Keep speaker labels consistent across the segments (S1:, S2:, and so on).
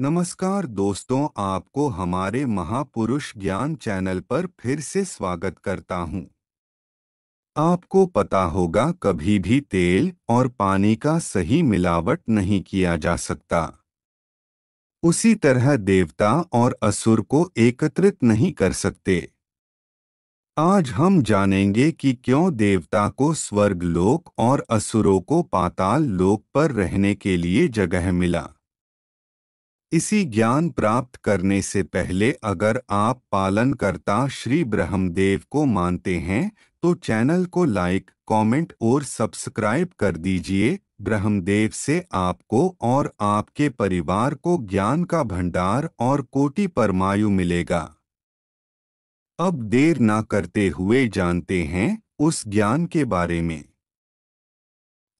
S1: नमस्कार दोस्तों आपको हमारे महापुरुष ज्ञान चैनल पर फिर से स्वागत करता हूं। आपको पता होगा कभी भी तेल और पानी का सही मिलावट नहीं किया जा सकता उसी तरह देवता और असुर को एकत्रित नहीं कर सकते आज हम जानेंगे कि क्यों देवता को स्वर्ग लोक और असुरों को पाताल लोक पर रहने के लिए जगह मिला इसी ज्ञान प्राप्त करने से पहले अगर आप पालनकर्ता श्री ब्रह्मदेव को मानते हैं तो चैनल को लाइक कमेंट और सब्सक्राइब कर दीजिए ब्रह्मदेव से आपको और आपके परिवार को ज्ञान का भंडार और कोटि परमायु मिलेगा अब देर ना करते हुए जानते हैं उस ज्ञान के बारे में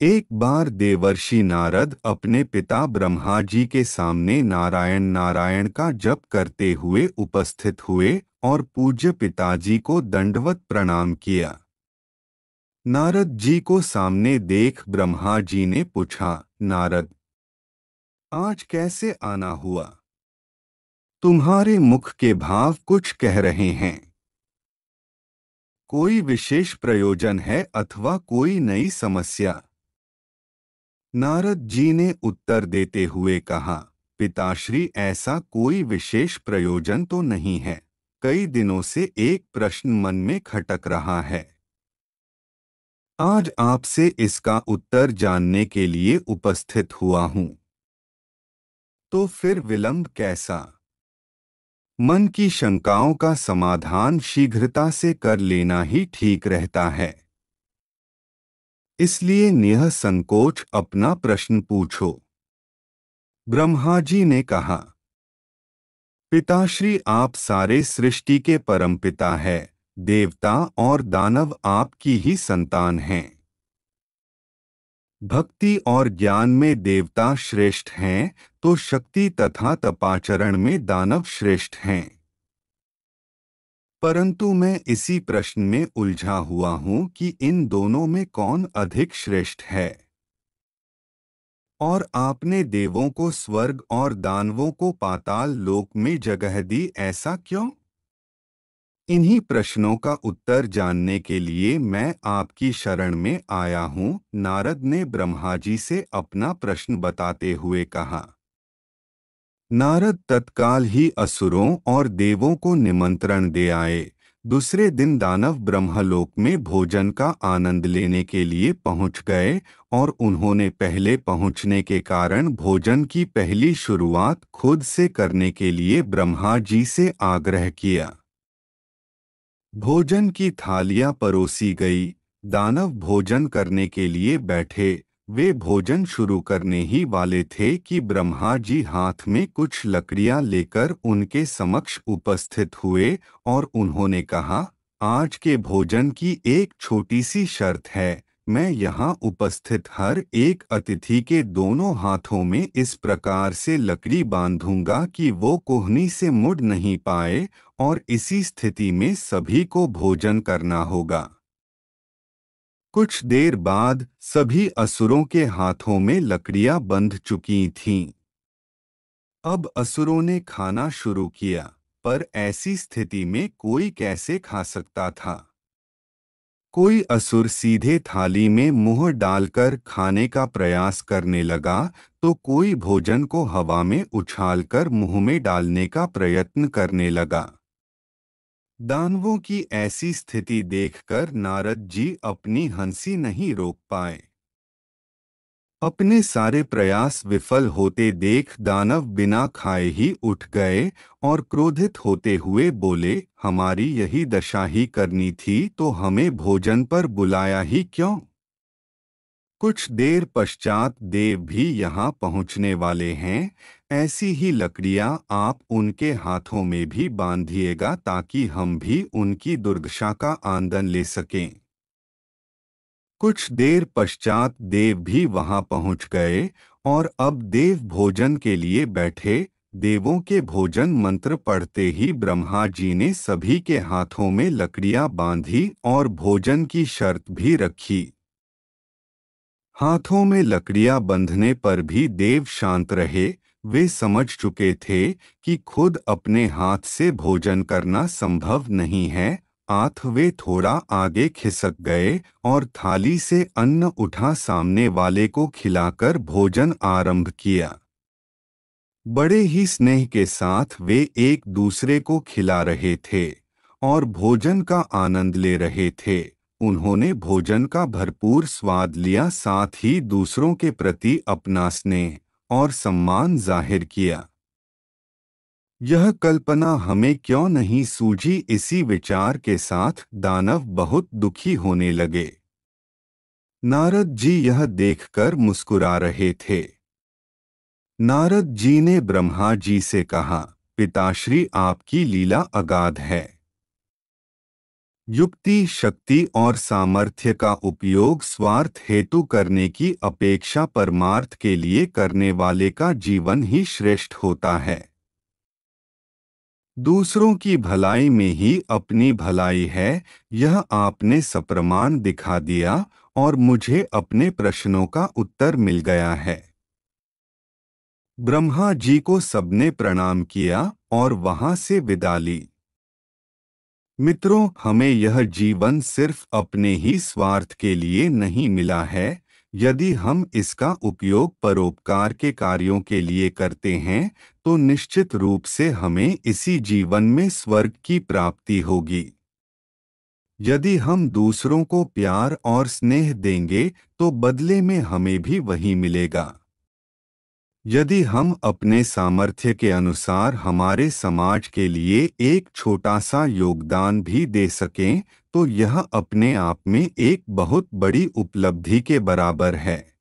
S1: एक बार देवर्षि नारद अपने पिता ब्रह्मा जी के सामने नारायण नारायण का जप करते हुए उपस्थित हुए और पूज्य पिताजी को दंडवत प्रणाम किया नारद जी को सामने देख ब्रह्मा जी ने पूछा नारद आज कैसे आना हुआ तुम्हारे मुख के भाव कुछ कह रहे हैं कोई विशेष प्रयोजन है अथवा कोई नई समस्या नारद जी ने उत्तर देते हुए कहा पिताश्री ऐसा कोई विशेष प्रयोजन तो नहीं है कई दिनों से एक प्रश्न मन में खटक रहा है आज आपसे इसका उत्तर जानने के लिए उपस्थित हुआ हूं तो फिर विलंब कैसा मन की शंकाओं का समाधान शीघ्रता से कर लेना ही ठीक रहता है इसलिए नेह संकोच अपना प्रश्न पूछो ब्रह्मा जी ने कहा पिताश्री आप सारे सृष्टि के परमपिता है देवता और दानव आपकी ही संतान हैं भक्ति और ज्ञान में देवता श्रेष्ठ हैं तो शक्ति तथा तपाचरण में दानव श्रेष्ठ हैं परंतु मैं इसी प्रश्न में उलझा हुआ हूं कि इन दोनों में कौन अधिक श्रेष्ठ है और आपने देवों को स्वर्ग और दानवों को पाताल लोक में जगह दी ऐसा क्यों इन्हीं प्रश्नों का उत्तर जानने के लिए मैं आपकी शरण में आया हूँ नारद ने ब्रह्मा जी से अपना प्रश्न बताते हुए कहा नारद तत्काल ही असुरों और देवों को निमंत्रण दे आए दूसरे दिन दानव ब्रह्मलोक में भोजन का आनंद लेने के लिए पहुंच गए और उन्होंने पहले पहुंचने के कारण भोजन की पहली शुरुआत खुद से करने के लिए ब्रह्मा जी से आग्रह किया भोजन की थालियां परोसी गई दानव भोजन करने के लिए बैठे वे भोजन शुरू करने ही वाले थे कि ब्रह्मा जी हाथ में कुछ लकड़ियां लेकर उनके समक्ष उपस्थित हुए और उन्होंने कहा आज के भोजन की एक छोटी सी शर्त है मैं यहाँ उपस्थित हर एक अतिथि के दोनों हाथों में इस प्रकार से लकड़ी बांधूंगा कि वो कोहनी से मुड़ नहीं पाए और इसी स्थिति में सभी को भोजन करना होगा कुछ देर बाद सभी असुरों के हाथों में लकड़ियां बंध चुकी थीं। अब असुरों ने खाना शुरू किया पर ऐसी स्थिति में कोई कैसे खा सकता था कोई असुर सीधे थाली में मुंह डालकर खाने का प्रयास करने लगा तो कोई भोजन को हवा में उछालकर मुंह में डालने का प्रयत्न करने लगा दानवों की ऐसी स्थिति देखकर नारद जी अपनी हंसी नहीं रोक पाए अपने सारे प्रयास विफल होते देख दानव बिना खाए ही उठ गए और क्रोधित होते हुए बोले हमारी यही दशा ही करनी थी तो हमें भोजन पर बुलाया ही क्यों कुछ देर पश्चात देव भी यहाँ पहुँचने वाले हैं ऐसी ही लकड़ियाँ आप उनके हाथों में भी बांधिएगा ताकि हम भी उनकी दुर्दशा का आंदन ले सकें कुछ देर पश्चात देव भी वहाँ पहुँच गए और अब देव भोजन के लिए बैठे देवों के भोजन मंत्र पढ़ते ही ब्रह्मा जी ने सभी के हाथों में लकड़ियाँ बांधी और भोजन की शर्त भी रखी हाथों में लकड़ियां बंधने पर भी देव शांत रहे वे समझ चुके थे कि खुद अपने हाथ से भोजन करना संभव नहीं है आथ वे थोड़ा आगे खिसक गए और थाली से अन्न उठा सामने वाले को खिलाकर भोजन आरंभ किया बड़े ही स्नेह के साथ वे एक दूसरे को खिला रहे थे और भोजन का आनंद ले रहे थे उन्होंने भोजन का भरपूर स्वाद लिया साथ ही दूसरों के प्रति अपना स्नेह और सम्मान जाहिर किया यह कल्पना हमें क्यों नहीं सूझी इसी विचार के साथ दानव बहुत दुखी होने लगे नारद जी यह देखकर मुस्कुरा रहे थे नारद जी ने ब्रह्मा जी से कहा पिताश्री आपकी लीला अगाध है युक्ति शक्ति और सामर्थ्य का उपयोग स्वार्थ हेतु करने की अपेक्षा परमार्थ के लिए करने वाले का जीवन ही श्रेष्ठ होता है दूसरों की भलाई में ही अपनी भलाई है यह आपने सप्रमाण दिखा दिया और मुझे अपने प्रश्नों का उत्तर मिल गया है ब्रह्मा जी को सबने प्रणाम किया और वहां से विदा ली मित्रों हमें यह जीवन सिर्फ अपने ही स्वार्थ के लिए नहीं मिला है यदि हम इसका उपयोग परोपकार के कार्यों के लिए करते हैं तो निश्चित रूप से हमें इसी जीवन में स्वर्ग की प्राप्ति होगी यदि हम दूसरों को प्यार और स्नेह देंगे तो बदले में हमें भी वही मिलेगा यदि हम अपने सामर्थ्य के अनुसार हमारे समाज के लिए एक छोटा सा योगदान भी दे सकें तो यह अपने आप में एक बहुत बड़ी उपलब्धि के बराबर है